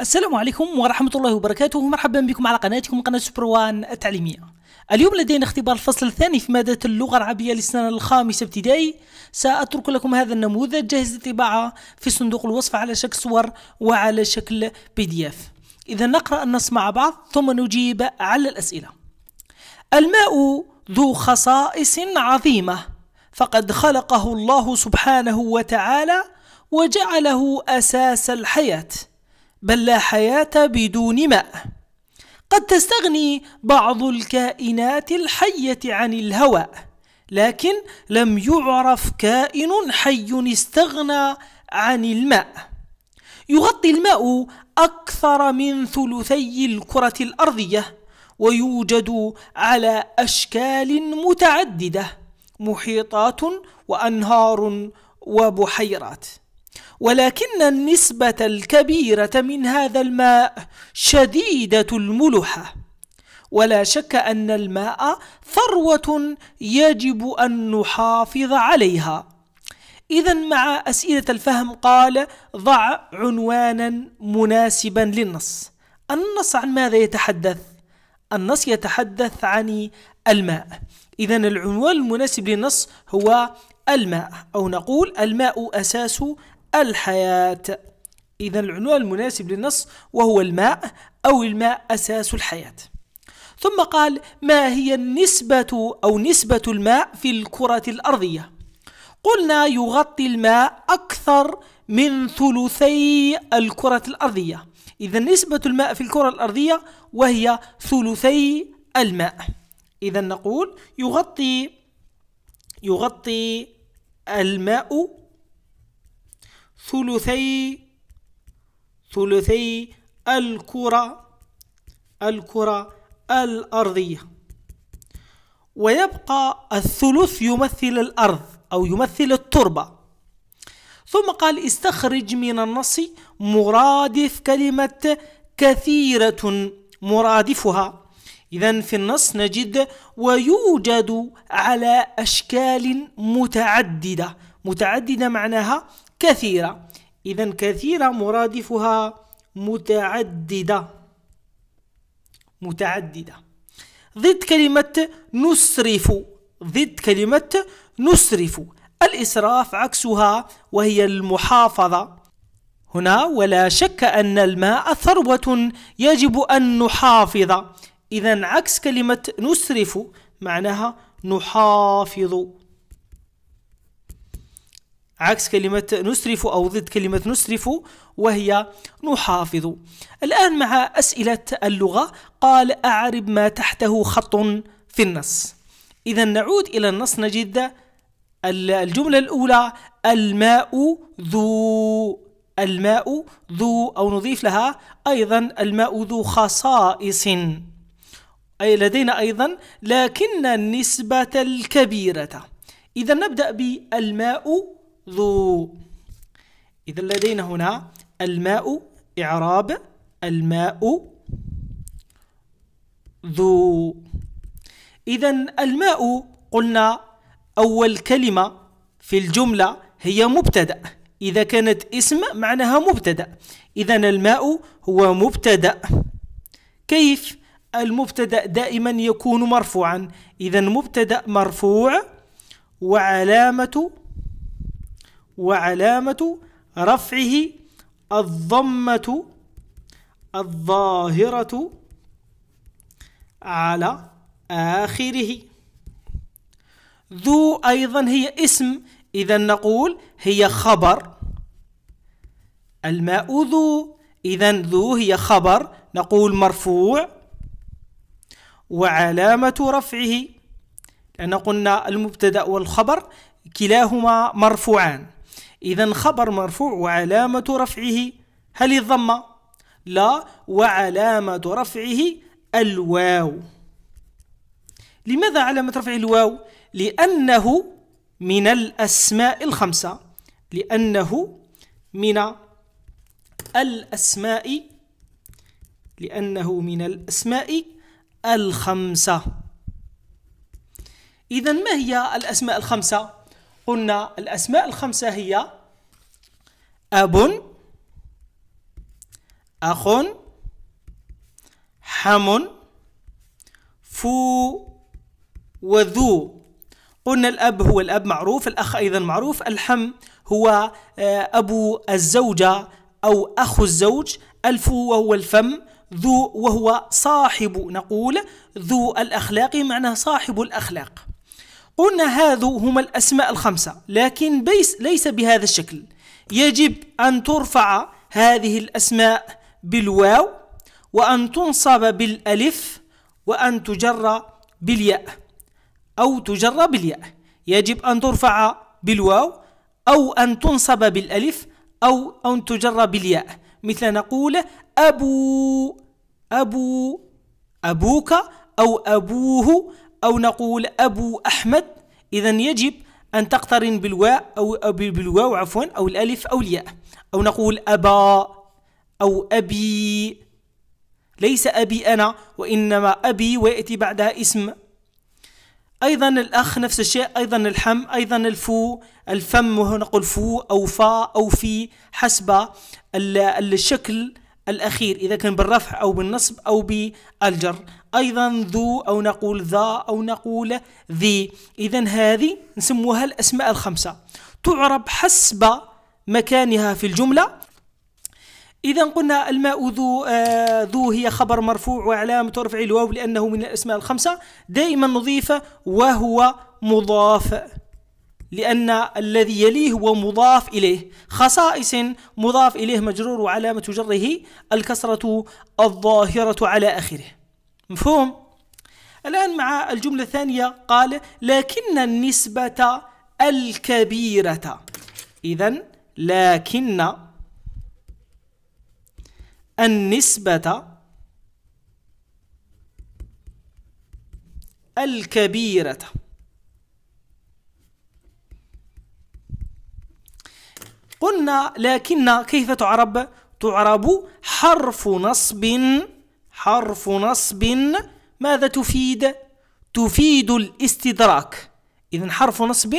السلام عليكم ورحمة الله وبركاته مرحبا بكم على قناتكم قناة سوبر وان التعليمية اليوم لدينا اختبار الفصل الثاني في مادة اللغة العربية للسنة الخامسة ابتدائي سأترك لكم هذا النموذج جاهز للطباعة في صندوق الوصف على شكل صور وعلى شكل بي دي اف إذا نقرأ النص مع بعض ثم نجيب على الأسئلة الماء ذو خصائص عظيمة فقد خلقه الله سبحانه وتعالى وجعله أساس الحياة بل لا حياة بدون ماء قد تستغني بعض الكائنات الحية عن الهواء لكن لم يعرف كائن حي استغنى عن الماء يغطي الماء أكثر من ثلثي الكرة الأرضية ويوجد على أشكال متعددة محيطات وأنهار وبحيرات ولكن النسبة الكبيرة من هذا الماء شديدة الملحة ولا شك أن الماء ثروة يجب أن نحافظ عليها إذا مع أسئلة الفهم قال ضع عنوانا مناسبا للنص النص عن ماذا يتحدث؟ النص يتحدث عن الماء إذا العنوان المناسب للنص هو الماء أو نقول الماء أساس الحياة إذا العنوان المناسب للنص وهو الماء أو الماء أساس الحياة ثم قال ما هي النسبة أو نسبة الماء في الكرة الأرضية قلنا يغطي الماء أكثر من ثلثي الكرة الأرضية إذا نسبة الماء في الكرة الأرضية وهي ثلثي الماء إذا نقول يغطي يغطي الماء ثلثي ثلثي الكرة الكرة الأرضية ويبقى الثلث يمثل الأرض أو يمثل التربة ثم قال استخرج من النص مرادف كلمة كثيرة مرادفها إذا في النص نجد ويوجد على أشكال متعددة متعددة معناها كثيرة إذا كثيرة مرادفها متعددة متعددة ضد كلمة نسرف ضد كلمة نسرف الإسراف عكسها وهي المحافظة هنا ولا شك أن الماء ثروة يجب أن نحافظ إذا عكس كلمة نسرف معناها نحافظ عكس كلمة نسرف أو ضد كلمة نسرف وهي نحافظ الآن مع أسئلة اللغة قال أعرب ما تحته خط في النص إذا نعود إلى النص نجد الجملة الأولى الماء ذو الماء ذو أو نضيف لها أيضا الماء ذو خصائص أي لدينا أيضا لكن النسبة الكبيرة إذا نبدأ بالماء ذو إذا لدينا هنا الماء إعراب الماء ذو إذا الماء قلنا أول كلمة في الجملة هي مبتدأ إذا كانت اسم معناها مبتدأ إذا الماء هو مبتدأ كيف؟ المبتدأ دائما يكون مرفوعا إذا مبتدأ مرفوع وعلامة وعلامة رفعه الضمة الظاهرة على آخره ذو أيضا هي اسم إذا نقول هي خبر الماء ذو إذا ذو هي خبر نقول مرفوع وعلامة رفعه لأن قلنا المبتدأ والخبر كلاهما مرفوعان إذا خبر مرفوع وعلامة رفعه هل الضمة؟ لا وعلامة رفعه الواو لماذا علامة رفع الواو؟ لأنه من الأسماء الخمسة لأنه من الأسماء لأنه من الأسماء الخمسة إذا ما هي الأسماء الخمسة؟ قلنا الأسماء الخمسة هي أب أخ حم فو وذو قلنا الأب هو الأب معروف الأخ أيضا معروف الحم هو آه، أبو الزوجة أو أخ الزوج الفو وهو الفم ذو وهو صاحب نقول ذو الأخلاق معناه صاحب الأخلاق قلنا هذو هما الأسماء الخمسة لكن بيس ليس بهذا الشكل يجب أن ترفع هذه الأسماء بالواو وأن تنصب بالألف وأن تجر بالياء أو تجر بالياء يجب أن ترفع بالواو أو أن تنصب بالألف أو أن تجر بالياء مثل نقول أبو أبو أبوك أو أبوه أو نقول أبو أحمد إذا يجب أن تقترن بالواء أو بالواو عفوا أو الألف أو الياء أو نقول أبا أو أبي ليس أبي أنا وإنما أبي ويأتي بعدها اسم أيضا الأخ نفس الشيء أيضا الحم أيضا الفو الفم نقول فو أو فا أو في حسب الشكل الأخير إذا كان بالرفع أو بالنصب أو بالجر أيضا ذو أو نقول ذا أو نقول ذي إذا هذه نسموها الأسماء الخمسة تعرب حسب مكانها في الجملة إذا قلنا الماء ذو آه ذو هي خبر مرفوع وعلامة رفع الواو لأنه من الأسماء الخمسة دائما نضيف وهو مضاف لأن الذي يليه هو مضاف إليه خصائص مضاف إليه مجرور وعلامة جره الكسرة الظاهرة على آخره مفهوم؟ الآن مع الجملة الثانية قال لكن النسبة الكبيرة إذا لكن النسبة الكبيرة قلنا لكن كيف تعرب؟ تعرب حرف نصب حرف نصب ماذا تفيد تفيد الاستدراك إذا حرف نصب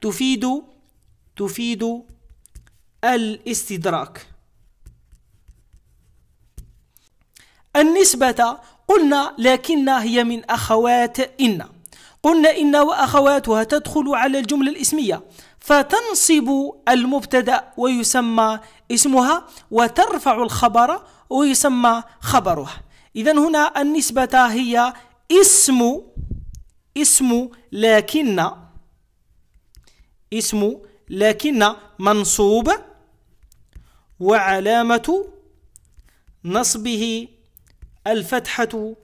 تفيد تفيد الاستدراك النسبة قلنا لكن هي من أخوات إن قلنا إن وأخواتها تدخل على الجملة الإسمية فتنصب المبتدأ ويسمى اسمها وترفع الخبر ويسمى خبرها إذا هنا النسبة هي اسم اسم لكن اسم لكن منصوب وعلامة نصبه الفتحة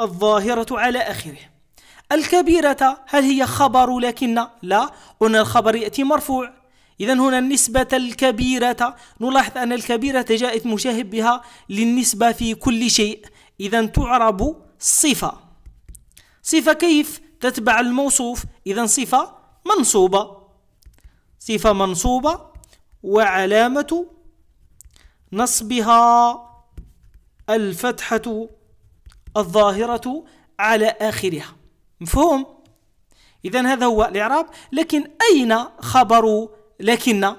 الظاهرة على آخره الكبيرة هل هي خبر لكن؟ لا قلنا الخبر يأتي مرفوع إذا هنا النسبة الكبيرة نلاحظ أن الكبيرة جاءت مشاهد بها للنسبة في كل شيء إذا تعرب صفة صفة كيف تتبع الموصوف إذا صفة منصوبة صفة منصوبة وعلامة نصبها الفتحة الظاهرة على آخرها مفهوم؟ إذا هذا هو الإعراب لكن أين خبر لكن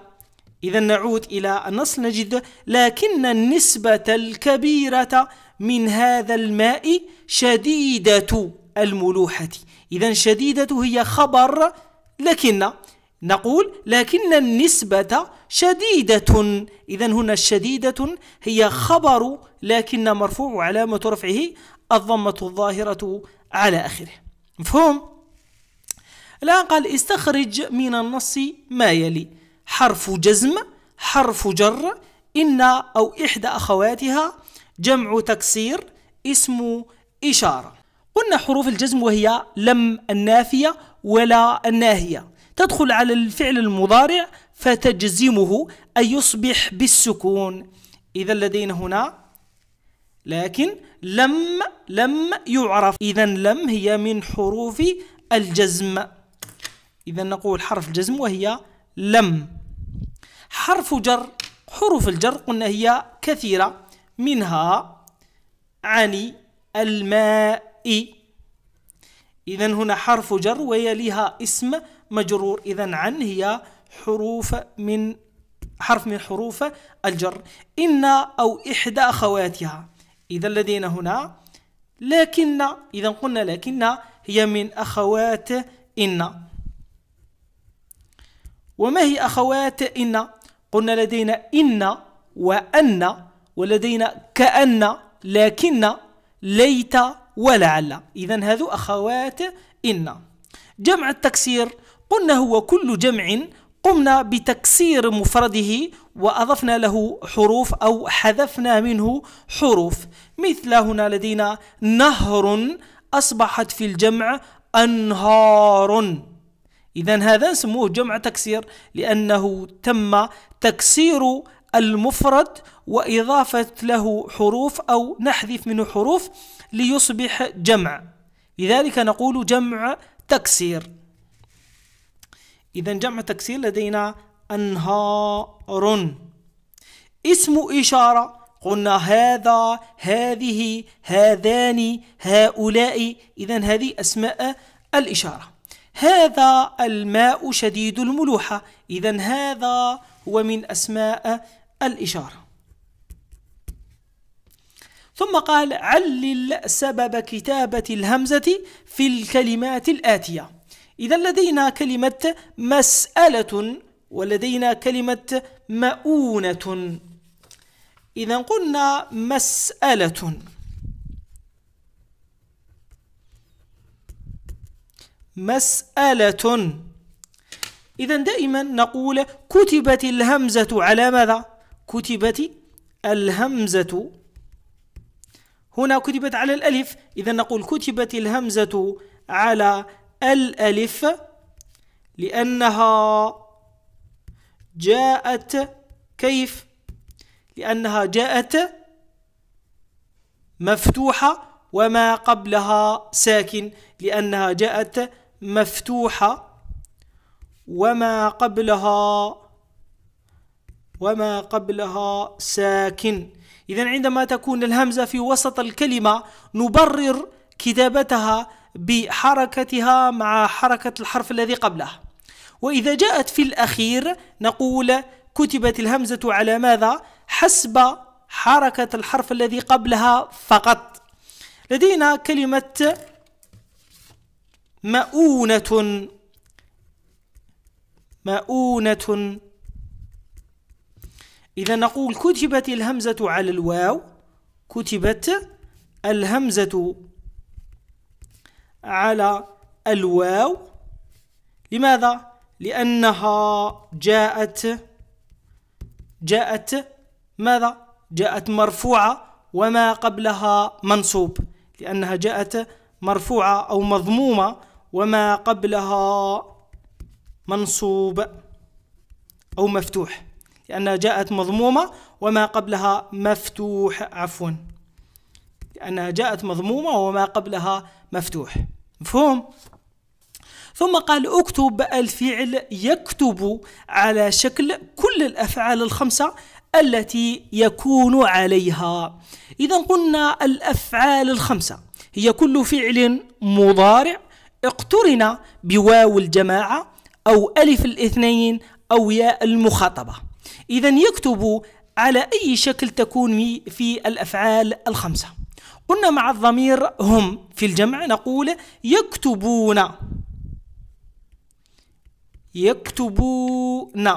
إذا نعود إلى النص نجد لكن النسبة الكبيرة من هذا الماء شديدة الملوحة إذا شديدة هي خبر لكن نقول لكن النسبة شديدة إذا هنا الشديدة هي خبر لكن مرفوع علامة رفعه الضمة الظاهرة على آخره مفهوم؟ الآن قال استخرج من النص ما يلي حرف جزم حرف جر إن أو إحدى أخواتها جمع تكسير اسم إشارة قلنا حروف الجزم وهي لم النافية ولا الناهية تدخل على الفعل المضارع فتجزمه أي يصبح بالسكون إذا لدينا هنا لكن لم لم يعرف إذا لم هي من حروف الجزم إذا نقول حرف الجزم وهي لم حرف جر حروف الجر قلنا هي كثيرة منها عن الماء إذا هنا حرف جر ويليها اسم مجرور إذا عن هي حروف من حرف من حروف الجر إن أو إحدى أخواتها إذا لدينا هنا لكن إذا قلنا لكن هي من أخوات إن وما هي أخوات إن قلنا لدينا إن وأن ولدينا كأن لكن ليت ولعل إذا هذو أخوات إن جمع التكسير قلنا هو كل جمع قمنا بتكسير مفرده وأضفنا له حروف أو حذفنا منه حروف مثل هنا لدينا نهر أصبحت في الجمع أنهار إذا هذا نسموه جمع تكسير لأنه تم تكسير المفرد وإضافة له حروف أو نحذف منه حروف ليصبح جمع لذلك نقول جمع تكسير إذا جمع تكسير لدينا أنهار اسم إشارة قلنا هذا هذه هذان هؤلاء إذا هذه أسماء الإشارة هذا الماء شديد الملوحة إذا هذا هو من أسماء الإشارة ثم قال علل سبب كتابة الهمزة في الكلمات الآتية إذا لدينا كلمة مسألة ولدينا كلمة مؤونة إذا قلنا مسألة مسألة إذا دائما نقول كتبت الهمزة على ماذا؟ كتبت الهمزة هنا كتبت على الألف إذا نقول كتبت الهمزة على الألف لأنها جاءت كيف؟ لأنها جاءت مفتوحة وما قبلها ساكن لأنها جاءت مفتوحة وما قبلها وما قبلها ساكن إذا عندما تكون الهمزة في وسط الكلمة نبرر كتابتها بحركتها مع حركة الحرف الذي قبله وإذا جاءت في الأخير نقول كتبت الهمزة على ماذا؟ حسب حركة الحرف الذي قبلها فقط لدينا كلمة مؤونة مؤونة إذا نقول كتبت الهمزة على الواو كتبت الهمزة على الواو لماذا؟ لأنها جاءت جاءت ماذا؟ جاءت مرفوعة وما قبلها منصوب لأنها جاءت مرفوعة أو مضمومة وما قبلها منصوب أو مفتوح لأنها جاءت مضمومة وما قبلها مفتوح عفوا لأنها جاءت مضمومة وما قبلها مفتوح مفهوم؟ ثم قال اكتب الفعل يكتب على شكل كل الأفعال الخمسة التي يكون عليها إذا قلنا الأفعال الخمسة هي كل فعل مضارع اقترن بواو الجماعة أو ألف الاثنين أو ياء المخاطبة إذا يكتب على أي شكل تكون في الأفعال الخمسة قلنا مع الضمير هم في الجمع نقول يكتبون يكتبون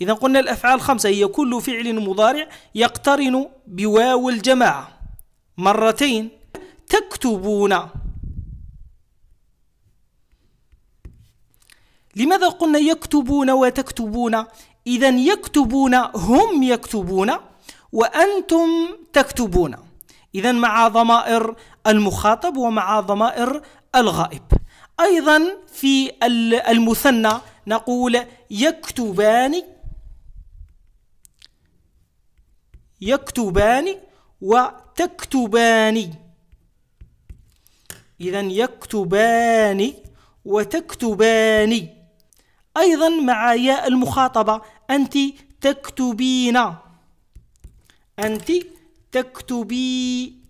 إذا قلنا الأفعال الخمسة هي كل فعل مضارع يقترن بواو الجماعة مرتين تكتبون لماذا قلنا يكتبون وتكتبون إذا يكتبون هم يكتبون وأنتم تكتبون إذا مع ضمائر المخاطب ومع ضمائر الغائب أيضا في المثنى نقول يكتبان يكتبان وتكتبان إذا يكتبان وتكتبان أيضا مع ياء المخاطبة أنت تكتبين أنت تكتبين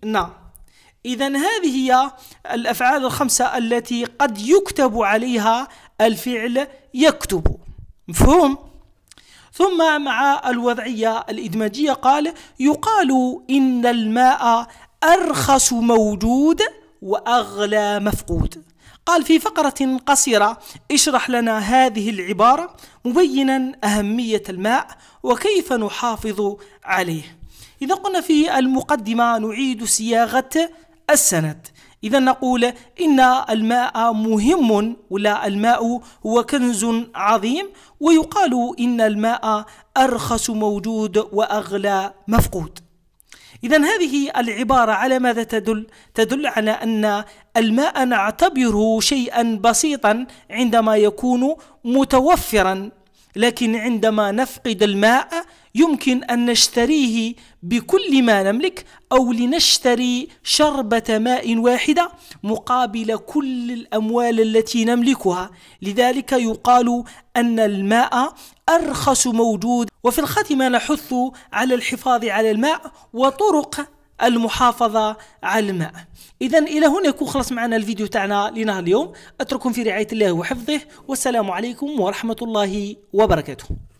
إذا هذه هي الأفعال الخمسة التي قد يكتب عليها الفعل يكتب مفهوم؟ ثم مع الوضعية الإدماجية قال يقال إن الماء أرخص موجود وأغلى مفقود قال في فقرة قصيرة اشرح لنا هذه العبارة مبينا أهمية الماء وكيف نحافظ عليه إذا قلنا في المقدمة نعيد صياغة السند إذا نقول إن الماء مهم ولا الماء هو كنز عظيم ويقال إن الماء أرخص موجود وأغلى مفقود إذا هذه العبارة على ماذا تدل؟ تدل على أن الماء نعتبره شيئا بسيطا عندما يكون متوفرا لكن عندما نفقد الماء يمكن أن نشتريه بكل ما نملك أو لنشتري شربة ماء واحدة مقابل كل الأموال التي نملكها لذلك يقال أن الماء أرخص موجود وفي الخاتمة نحث على الحفاظ على الماء وطرق المحافظة على الماء إذا إلى هنا يكون خلص معنا الفيديو تاعنا لنهار اليوم أترككم في رعاية الله وحفظه والسلام عليكم ورحمة الله وبركاته